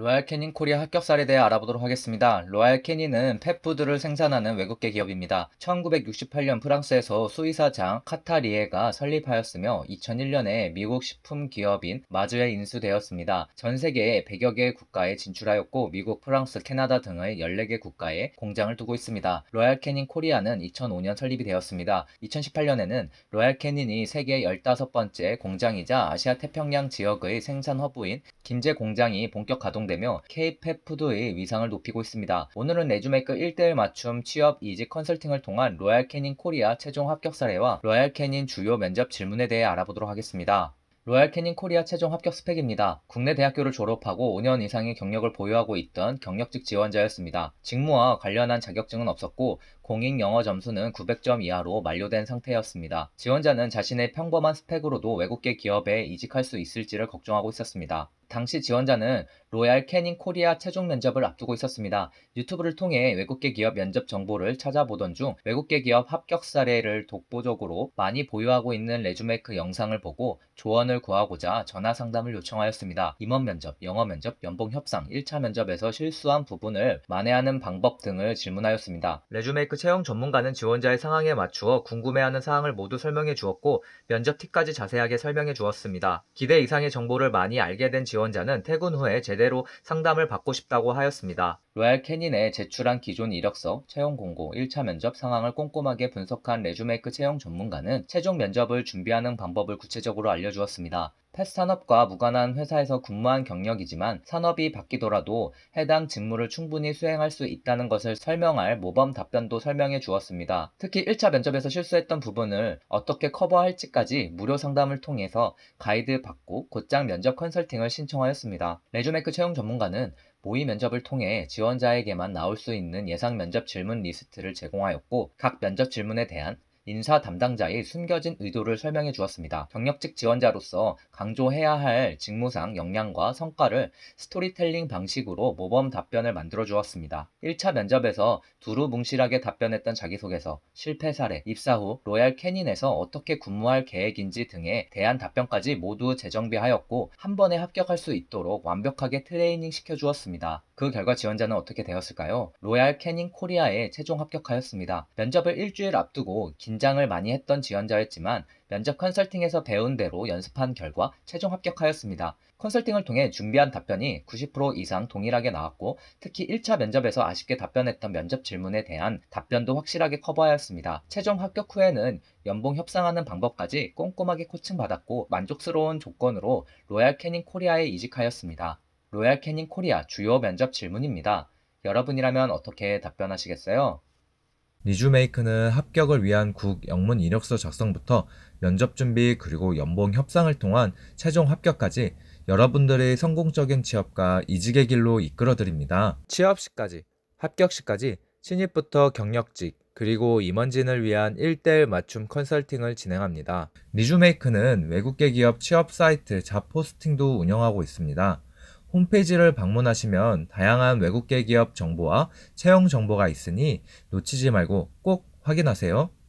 로얄 캐닌 코리아 합격사에 대해 알아보도록 하겠습니다. 로얄 캐닌은 펫푸드를 생산하는 외국계 기업입니다. 1968년 프랑스에서 수의사장 카타리에가 설립하였으며 2001년에 미국 식품 기업인 마즈에 인수되었습니다. 전 세계 100여 개 국가에 진출하였고 미국, 프랑스, 캐나다 등의 14개 국가에 공장을 두고 있습니다. 로얄 캐닌 코리아는 2005년 설립이 되었습니다. 2018년에는 로얄 캐닌이 세계 15번째 공장이자 아시아 태평양 지역의 생산 허브인 김제 공장이 본격 가동 됐습니다 형성되며 K-팝 푸드의 위상을 높이고 있습니다. 오늘은 레주메이크 1대1 맞춤 취업 이직 컨설팅을 통한 로얄 캐닌 코리아 최종 합격 사례와 로얄 캐닌 주요 면접 질문에 대해 알아보도록 하겠습니다. 로얄 캐닌 코리아 최종 합격 스펙입니다. 국내 대학교를 졸업하고 5년 이상의 경력을 보유하고 있던 경력직 지원자였습니다. 직무와 관련한 자격증은 없었고 공익 영어 점수는 900점 이하로 만료된 상태였습니다. 지원자는 자신의 평범한 스펙으로도 외국계 기업에 이직할 수 있을지를 걱정하고 있었습니다. 당시 지원자는 로얄 캐닝 코리아 최종 면접을 앞두고 있었습니다. 유튜브를 통해 외국계 기업 면접 정보를 찾아보던 중 외국계 기업 합격 사례를 독보적으로 많이 보유하고 있는 레주메이크 영상을 보고 조언을 구하고자 전화 상담을 요청하였습니다. 임원 면접, 영어 면접, 연봉 협상, 1차 면접에서 실수한 부분을 만회하는 방법 등을 질문하였습니다. 레주메크 채용 전문가는 지원자의 상황에 맞추어 궁금해하는 사항을 모두 설명해 주었고 면접 팁까지 자세하게 설명해 주었습니다. 기대 이상의 정보를 많이 알게 된 지원자는 퇴근 후에 제대로 상담을 받고 싶다고 하였습니다. 로얄 캐닌에 제출한 기존 이력서, 채용 공고, 1차 면접 상황을 꼼꼼하게 분석한 레주메이크 채용 전문가는 최종 면접을 준비하는 방법을 구체적으로 알려주었습니다. 패스 산업과 무관한 회사에서 근무한 경력이지만 산업이 바뀌더라도 해당 직무를 충분히 수행할 수 있다는 것을 설명할 모범 답변도 설명해 주었습니다. 특히 1차 면접에서 실수했던 부분을 어떻게 커버할지까지 무료 상담을 통해서 가이드 받고 곧장 면접 컨설팅을 신청하였습니다. 레주메크 이 채용 전문가는 모의 면접을 통해 지원자에게만 나올 수 있는 예상 면접 질문 리스트를 제공하였고 각 면접 질문에 대한 인사 담당자의 숨겨진 의도를 설명해 주었습니다. 경력직 지원자로서 강조해야 할 직무상 역량과 성과를 스토리텔링 방식으로 모범 답변을 만들어 주었습니다. 1차 면접에서 두루뭉실하게 답변했던 자기소개서, 실패 사례, 입사 후 로얄 캐닌에서 어떻게 근무할 계획인지 등에 대한 답변까지 모두 재정비하였고 한 번에 합격할 수 있도록 완벽하게 트레이닝 시켜 주었습니다. 그 결과 지원자는 어떻게 되었을까요? 로얄 캐닝 코리아에 최종 합격하였습니다. 면접을 일주일 앞두고 긴장을 많이 했던 지원자였지만 면접 컨설팅에서 배운 대로 연습한 결과 최종 합격하였습니다. 컨설팅을 통해 준비한 답변이 90% 이상 동일하게 나왔고 특히 1차 면접에서 아쉽게 답변했던 면접 질문에 대한 답변도 확실하게 커버하였습니다. 최종 합격 후에는 연봉 협상하는 방법까지 꼼꼼하게 코칭받았고 만족스러운 조건으로 로얄 캐닝 코리아에 이직하였습니다. 로얄 캐닝 코리아 주요 면접 질문입니다. 여러분이라면 어떻게 답변하시겠어요? 리주메이크는 합격을 위한 국 영문 이력서 작성부터 면접 준비 그리고 연봉 협상을 통한 최종 합격까지 여러분들의 성공적인 취업과 이직의 길로 이끌어드립니다. 취업 시까지, 합격 시까지 신입부터 경력직, 그리고 임원진을 위한 1대1 맞춤 컨설팅을 진행합니다. 리주메이크는 외국계 기업 취업 사이트 잡 포스팅도 운영하고 있습니다. 홈페이지를 방문하시면 다양한 외국계 기업 정보와 채용 정보가 있으니 놓치지 말고 꼭 확인하세요.